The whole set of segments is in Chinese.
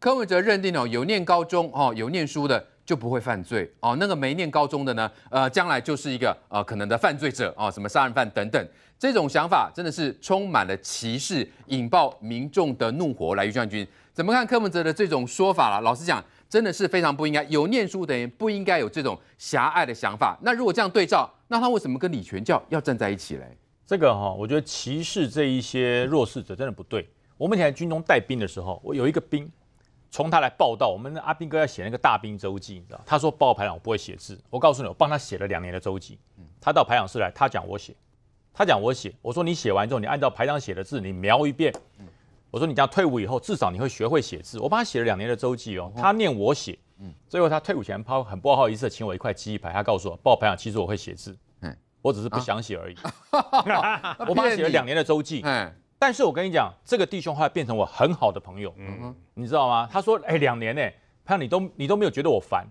柯文哲认定哦，有念高中哦，有念书的就不会犯罪哦，那个没念高中的呢，呃，将来就是一个呃可能的犯罪者哦，什么杀人犯等等，这种想法真的是充满了歧视，引爆民众的怒火。来，于将军怎么看柯文哲的这种说法了？老实讲，真的是非常不应该，有念书的人不应该有这种狭隘的想法。那如果这样对照，那他为什么跟李全教要站在一起嘞？这个哈，我觉得歧视这一些弱势者真的不对。我以前军中带兵的时候，我有一个兵。从他来报道，我们的阿兵哥要写那个大兵周记，你知道？他说报排长，我不会写字。我告诉你，我帮他写了两年的周记。他到排长室来，他讲我写，他讲我写。我说你写完之后，你按照排长写的字，你描一遍。我说你这样退伍以后，至少你会学会写字。我帮他写了两年的周记哦。他念我写。最后他退伍前，他很不好意思请我一块记忆牌，他告诉我，报排长其实我会写字。我只是不想写而已。我帮他写了两年的周记。但是我跟你讲，这个弟兄后来变成我很好的朋友，嗯哼，你知道吗？他说，哎，两年哎，他你都你都没有觉得我烦，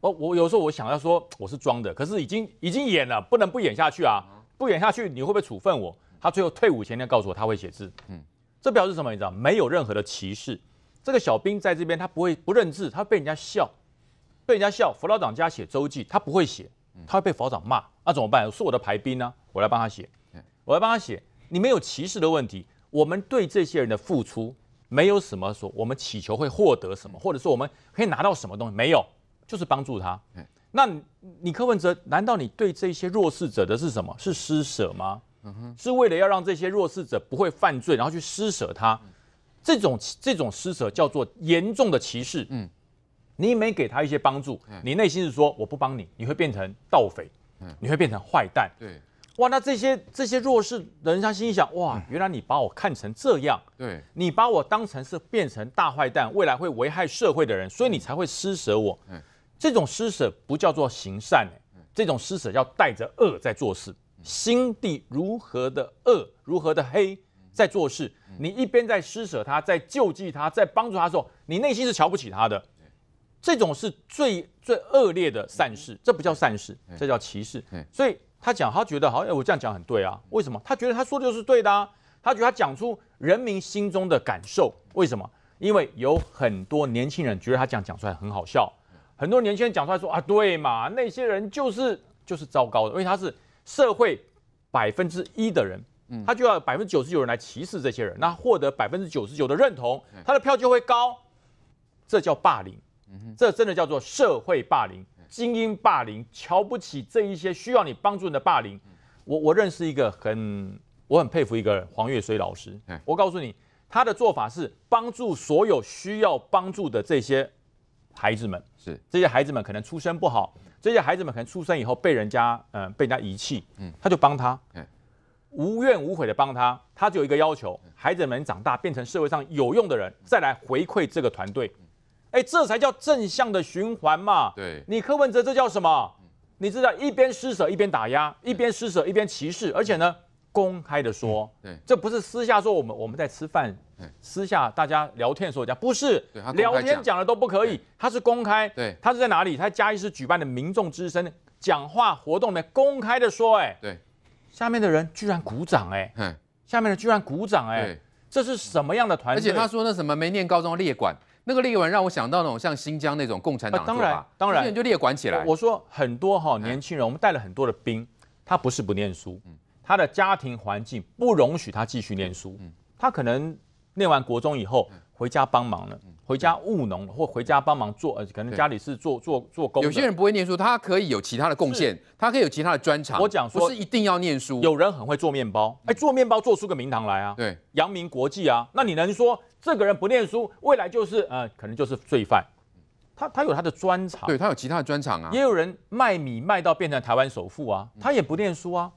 哦，我有时候我想要说我是装的，可是已经已经演了，不能不演下去啊，不演下去你会不会处分我？他最后退伍前天告诉我他会写字，嗯，这表示什么？你知道没有任何的歧视，这个小兵在这边他不会不认字，他被人家笑，被人家笑，副老长家写周记他不会写，他会被佛老长骂，那怎么办？是我的排兵呢，我来帮他写，我来帮他写。你没有歧视的问题，我们对这些人的付出没有什么说，我们祈求会获得什么，或者说我们可以拿到什么东西？没有，就是帮助他。那你柯文哲，难道你对这些弱势者的是什么？是施舍吗？是为了要让这些弱势者不会犯罪，然后去施舍他？这种这种施舍叫做严重的歧视。嗯，你没给他一些帮助，你内心是说我不帮你，你会变成盗匪，你会变成坏蛋。对。哇，那这些这些弱势人，他心想：哇，原来你把我看成这样，对你把我当成是变成大坏蛋，未来会危害社会的人，所以你才会施舍我。嗯，这种施舍不叫做行善，哎，这种施舍要带着恶在做事，心地如何的恶，如何的黑，在做事。你一边在施舍他，在救济他，在帮助他的时候，你内心是瞧不起他的。这种是最最恶劣的善事，这不叫善事，这叫歧视。所以他讲，他觉得好像我这样讲很对啊？为什么？他觉得他说的就是对的。他觉得他讲出人民心中的感受。为什么？因为有很多年轻人觉得他讲讲出来很好笑。很多年轻人讲出来说啊，对嘛，那些人就是就是糟糕的。因为他是社会百分之一的人，他就要百分之九十九人来歧视这些人，那获得百分之九十九的认同，他的票就会高。这叫霸凌。这真的叫做社会霸凌、精英霸凌、瞧不起这一些需要你帮助人的霸凌。我我认识一个很我很佩服一个人黄月水老师。我告诉你，他的做法是帮助所有需要帮助的这些孩子们，是这些孩子们可能出生不好，这些孩子们可能出生以后被人家嗯被人家遗弃，嗯他就帮他，无怨无悔的帮他。他只有一个要求：孩子们长大变成社会上有用的人，再来回馈这个团队。哎，这才叫正向的循环嘛！对你柯文哲这叫什么？你知道一边施舍一边打压，一边施舍一边歧视，而且呢公开的说，对，这不是私下说我们我们在吃饭，私下大家聊天候讲不是，聊天讲的都不可以，他是公开，对，他是在哪里？他在嘉义市举办的民众之声讲话活动面公开的说，哎，对，下面的人居然鼓掌，哎，下面的居然鼓掌，哎，这是什么样的团队？而且他说那什么没念高中的劣管。那个例文让我想到那种像新疆那种共产党对当然，当然，就列管起来。我说很多哈年轻人，我们带了很多的兵，他不是不念书，嗯，他的家庭环境不容许他继续念书，嗯，他可能念完国中以后。回家帮忙了，回家务农或回家帮忙做，呃，可能家里是做做做工。有些人不会念书，他可以有其他的贡献，他可以有其他的专长。我讲说不是一定要念书，有人很会做面包，哎，做面包做出个名堂来啊，对，扬名国际啊。那你能说这个人不念书，未来就是呃，可能就是罪犯？他他有他的专长，对他有其他的专长啊。也有人卖米卖到变成台湾首富啊，他也不念书啊，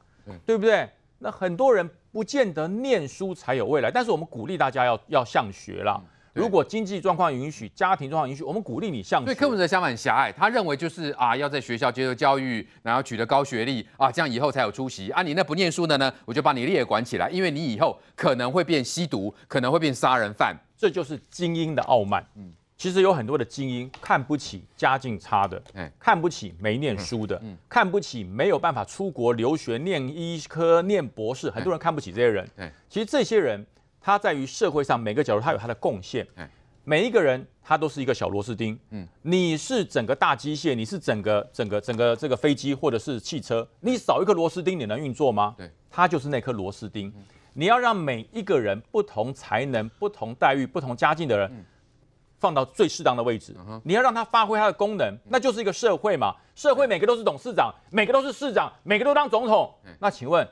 对不对？那很多人。不见得念书才有未来，但是我们鼓励大家要要向学啦。如果经济状况允许，家庭状况允许，我们鼓励你向学。所以科姆泽想法很狭隘，他认为就是啊，要在学校接受教育，然后取得高学历啊，这样以后才有出息啊。你那不念书的呢，我就把你列管起来，因为你以后可能会变吸毒，可能会变杀人犯。这就是精英的傲慢。嗯。其实有很多的精英看不起家境差的，看不起没念书的，看不起没有办法出国留学、念医科、念博士，很多人看不起这些人。其实这些人他在于社会上每个角度他有他的贡献。每一个人他都是一个小螺丝钉。嗯，你是整个大机械，你是整个整个整个这个飞机或者是汽车，你少一颗螺丝钉，你能运作吗？对，就是那颗螺丝钉。你要让每一个人不同才能、不同待遇、不同家境的人。放到最适当的位置，你要让它发挥它的功能，那就是一个社会嘛。社会每个都是董事长，每个都是市长，每个都当总统。那请问，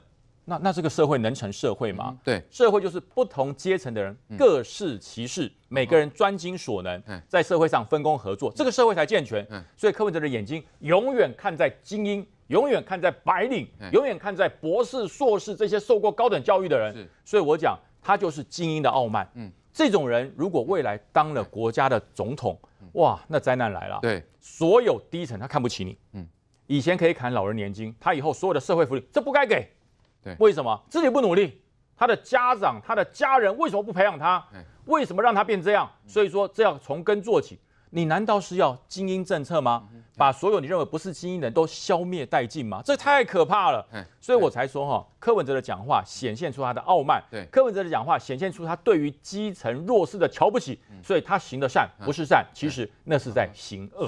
那那这个社会能成社会吗？对，社会就是不同阶层的人各事其事，每个人专精所能，在社会上分工合作，这个社会才健全。所以柯文哲的眼睛永远看在精英，永远看在白领，永远看在博士、硕士这些受过高等教育的人。所以我讲。他就是精英的傲慢，嗯，这种人如果未来当了国家的总统，哇，那灾难来了。对，所有低层他看不起你，嗯，以前可以砍老人年金，他以后所有的社会福利这不该给，对，为什么自己不努力？他的家长、他的家人为什么不培养他？为什么让他变这样？所以说，这要从根做起。你难道是要精英政策吗？把所有你认为不是精英人都消灭殆尽吗？这太可怕了。所以我才说哈，柯文哲的讲话显现出他的傲慢。对，柯文哲的讲话显现出他对于基层弱势的瞧不起。所以他行的善不是善，其实那是在行恶。